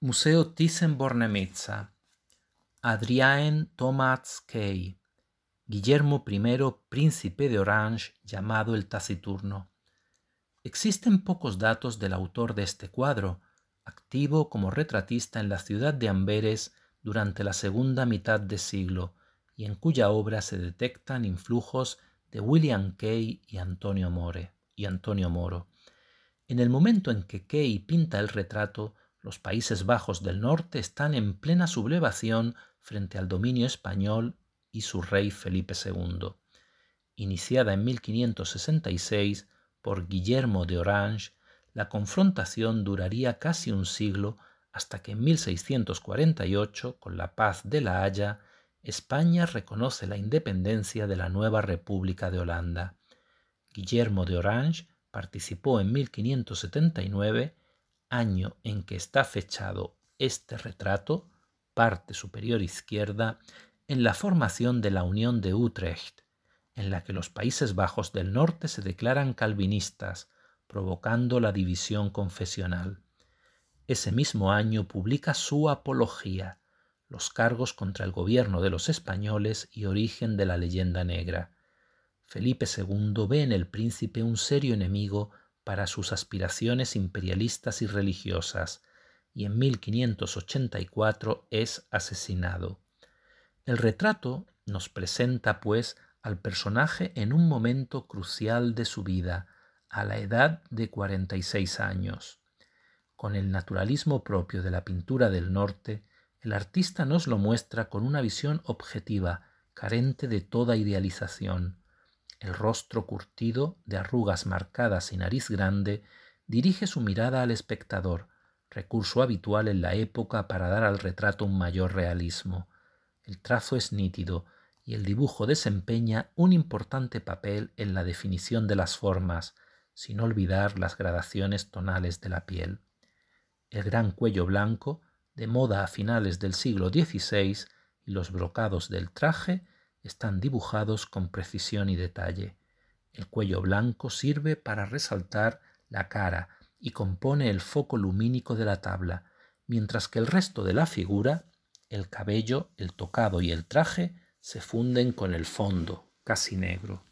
Museo Thyssen-Bornemisza, Adriaen Thomas Key, Guillermo I, príncipe de Orange, llamado el Taciturno. Existen pocos datos del autor de este cuadro, activo como retratista en la ciudad de Amberes durante la segunda mitad de siglo, y en cuya obra se detectan influjos de William Key y Antonio, More, y Antonio Moro. En el momento en que Key pinta el retrato, los Países Bajos del Norte están en plena sublevación frente al dominio español y su rey Felipe II. Iniciada en 1566 por Guillermo de Orange, la confrontación duraría casi un siglo hasta que en 1648, con la paz de La Haya, España reconoce la independencia de la nueva República de Holanda. Guillermo de Orange participó en 1579 año en que está fechado este retrato, parte superior izquierda, en la formación de la Unión de Utrecht, en la que los Países Bajos del Norte se declaran calvinistas, provocando la división confesional. Ese mismo año publica su Apología, los cargos contra el gobierno de los españoles y origen de la leyenda negra. Felipe II ve en el príncipe un serio enemigo para sus aspiraciones imperialistas y religiosas, y en 1584 es asesinado. El retrato nos presenta, pues, al personaje en un momento crucial de su vida, a la edad de 46 años. Con el naturalismo propio de la pintura del norte, el artista nos lo muestra con una visión objetiva, carente de toda idealización, el rostro curtido, de arrugas marcadas y nariz grande, dirige su mirada al espectador, recurso habitual en la época para dar al retrato un mayor realismo. El trazo es nítido y el dibujo desempeña un importante papel en la definición de las formas, sin olvidar las gradaciones tonales de la piel. El gran cuello blanco, de moda a finales del siglo XVI, y los brocados del traje están dibujados con precisión y detalle. El cuello blanco sirve para resaltar la cara y compone el foco lumínico de la tabla, mientras que el resto de la figura, el cabello, el tocado y el traje se funden con el fondo, casi negro.